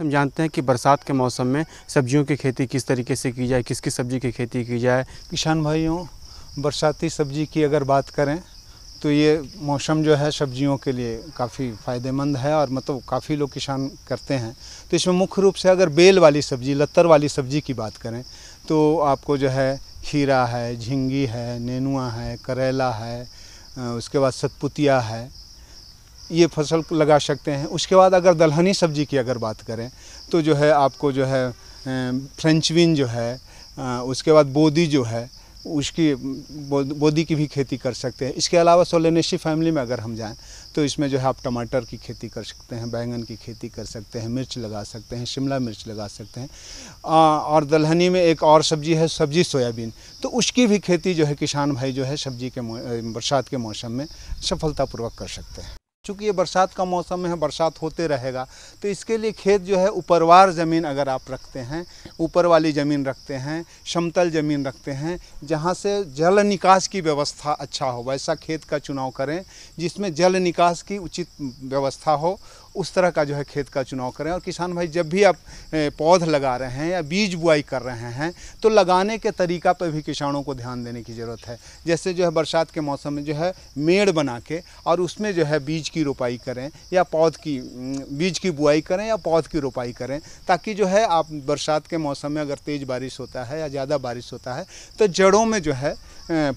हम जानते हैं कि बरसात के मौसम में सब्जियों की खेती किस तरीके से की जाए किस किस सब्जी की खेती की जाए किसान भाइयों बरसाती सब्जी की अगर बात करें तो ये मौसम जो है सब्जियों के लिए काफ़ी फ़ायदेमंद है और मतलब काफ़ी लोग किसान करते हैं तो इसमें मुख्य रूप से अगर बेल वाली सब्जी लत्तर वाली सब्जी की बात करें तो आपको जो है खीरा है झिंगी है नेनुआ है करेला है उसके बाद सतपुतिया है ये फसल लगा सकते हैं उसके बाद अगर दलहनी सब्जी की अगर बात करें तो जो है आपको जो है फ्रेंच बीन जो है उसके बाद बोदी जो है उसकी बोदी की भी खेती कर सकते हैं इसके अलावा सोलेनेशी फैमिली में अगर हम जाएं तो इसमें जो है आप टमाटर की खेती कर सकते हैं बैंगन की खेती कर सकते हैं मिर्च लगा सकते हैं शिमला मिर्च लगा सकते हैं और दलहनी में एक और सब्जी है सब्जी सोयाबीन तो उसकी भी खेती जो है किसान भाई जो है सब्जी के बरसात के मौसम में सफलतापूर्वक कर सकते हैं चूँकि ये बरसात का मौसम है बरसात होते रहेगा तो इसके लिए खेत जो है ऊपरवार ज़मीन अगर आप रखते हैं ऊपर वाली ज़मीन रखते हैं समतल ज़मीन रखते हैं जहाँ से जल निकास की व्यवस्था अच्छा हो वैसा खेत का चुनाव करें जिसमें जल निकास की उचित व्यवस्था हो उस तरह का जो है खेत का चुनाव करें और किसान भाई जब भी आप पौध लगा रहे हैं या बीज बुआई कर रहे हैं तो लगाने के तरीका पर भी किसानों को ध्यान देने की ज़रूरत है जैसे जो है बरसात के मौसम में जो है मेड़ बना के और उसमें जो है बीज की रोपाई करें या पौध की बीज की बुआई करें या पौध की रोपाई करें ताकि जो है आप बरसात के मौसम में अगर तेज़ बारिश होता है या ज़्यादा बारिश होता है तो जड़ों में जो है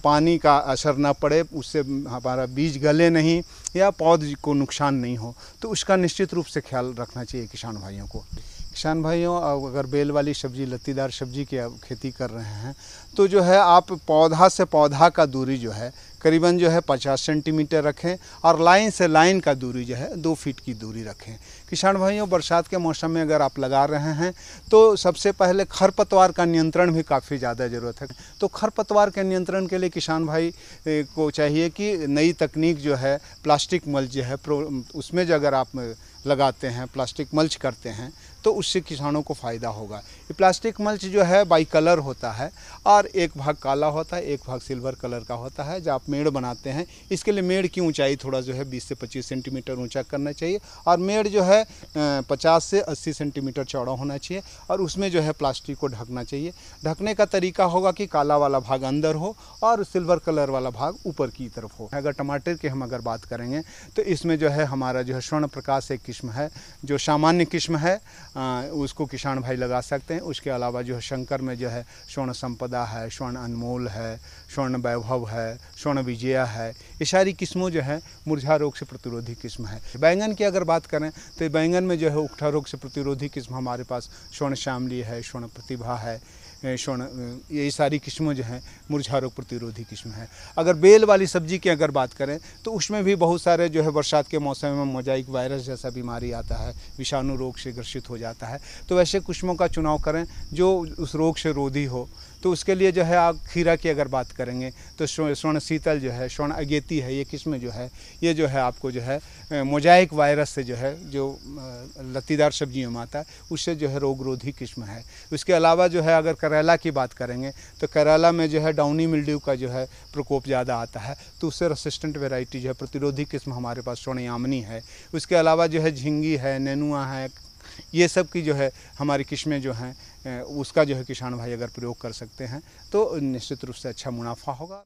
पानी का असर ना पड़े उससे हमारा बीज गले नहीं या पौध को नुकसान नहीं हो तो उसका निश्चित रूप से ख्याल रखना चाहिए किसान भाइयों को किसान भाइयों अगर बेल वाली सब्जी लत्तीदार सब्जी की खेती कर रहे हैं तो जो है आप पौधा से पौधा का दूरी जो है करीबन जो है पचास सेंटीमीटर रखें और लाइन से लाइन का दूरी जो है दो फीट की दूरी रखें किसान भाइयों बरसात के मौसम में अगर आप लगा रहे हैं तो सबसे पहले खरपतवार का नियंत्रण भी काफ़ी ज़्यादा ज़रूरत है तो खरपतवार के नियंत्रण के लिए किसान भाई को चाहिए कि नई तकनीक जो है प्लास्टिक मल्च जो है उसमें जो अगर आप लगाते हैं प्लास्टिक मल्च करते हैं तो उससे किसानों को फ़ायदा होगा ये प्लास्टिक मल्च जो है बाई कलर होता है और एक भाग काला होता है एक भाग सिल्वर कलर का होता है जब आप मेड़ बनाते हैं इसके लिए मेड़ की ऊंचाई थोड़ा जो है 20 से 25 सेंटीमीटर ऊंचा करना चाहिए और मेड़ जो है 50 से 80 सेंटीमीटर चौड़ा होना चाहिए और उसमें जो है प्लास्टिक को ढकना चाहिए ढकने का तरीका होगा कि काला वाला भाग अंदर हो और सिल्वर कलर वाला भाग ऊपर की तरफ हो अगर टमाटर की हम अगर बात करेंगे तो इसमें जो है हमारा जो है स्वर्ण प्रकाश एक किस्म है जो सामान्य किस्म है उसको किसान भाई लगा सकते हैं उसके अलावा जो है शंकर में जो है स्वर्ण संपदा है स्वर्ण अनमोल है स्वर्ण वैभव है स्वर्ण स्वर्ण विजया है ये सारी किस्मों जो है मुरझा रोग से प्रतिरोधी किस्म है बैंगन की अगर बात करें तो बैंगन में जो है उकठा रोग से प्रतिरोधी किस्म हमारे पास स्वर्ण श्यामली है स्वर्ण प्रतिभा है स्वर्ण ये सारी किस्में जो हैं मुरझा रोग प्रतिरोधी किस्म है अगर बेल वाली सब्जी की अगर बात करें तो उसमें भी बहुत सारे जो है बरसात के मौसम में मोजाइक वायरस जैसा बीमारी आता है विषाणु रोग से ग्रसित हो जाता है तो वैसे किस्मों का चुनाव करें जो उस रोग से रोधी हो तो उसके लिए जो है आप खीरा की अगर बात करेंगे तो स्वर्ण शीतल जो है स्वर्ण अगेती है ये किस्म जो है ये जो है आपको जो है मोजाइक वायरस से जो है जो लत्तीदार सब्जियों में आता है उससे जो है रोगरोधी किस्म है उसके अलावा जो है अगर करेला की बात करेंगे तो करेला में जो है डाउनी मिल्ड्यू का जो है प्रकोप ज़्यादा आता है तो उससे रसिस्टेंट वेराइटी जो है प्रतिरोधी किस्म हमारे पास स्वर्ण यामनी है उसके अलावा जो है झिंगी है नैनुआ है ये सब की जो है हमारी किस्में जो हैं उसका जो है किसान भाई अगर प्रयोग कर सकते हैं तो निश्चित रूप से अच्छा मुनाफा होगा